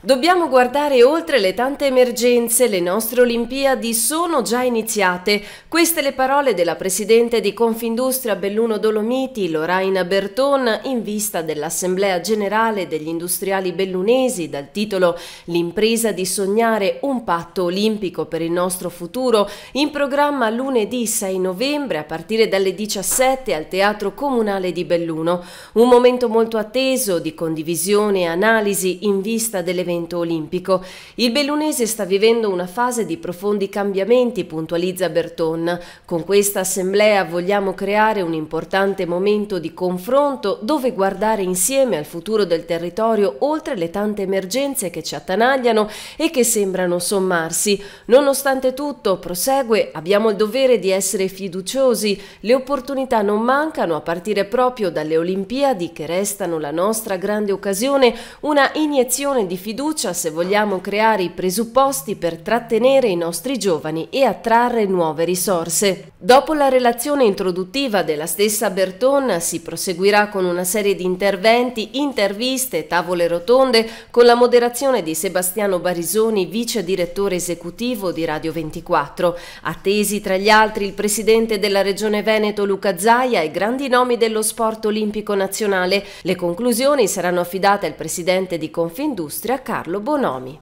Dobbiamo guardare oltre le tante emergenze, le nostre Olimpiadi sono già iniziate. Queste le parole della Presidente di Confindustria Belluno Dolomiti, Loraina Berton, in vista dell'Assemblea Generale degli Industriali Bellunesi dal titolo L'impresa di sognare un patto olimpico per il nostro futuro, in programma lunedì 6 novembre a partire dalle 17 al Teatro Comunale di Belluno. Un momento molto atteso di condivisione e analisi in vista delle evento olimpico. Il bellunese sta vivendo una fase di profondi cambiamenti, puntualizza Berton. Con questa assemblea vogliamo creare un importante momento di confronto dove guardare insieme al futuro del territorio oltre le tante emergenze che ci attanagliano e che sembrano sommarsi. Nonostante tutto, prosegue, abbiamo il dovere di essere fiduciosi. Le opportunità non mancano a partire proprio dalle Olimpiadi che restano la nostra grande occasione, una iniezione di fiducia fiducia se vogliamo creare i presupposti per trattenere i nostri giovani e attrarre nuove risorse. Dopo la relazione introduttiva della stessa Berton si proseguirà con una serie di interventi, interviste, tavole rotonde con la moderazione di Sebastiano Barisoni, vice direttore esecutivo di Radio 24. Attesi tra gli altri il presidente della Regione Veneto Luca Zaia e grandi nomi dello sport olimpico nazionale. Le conclusioni saranno affidate al presidente di Confindustria Carlo Bonomi.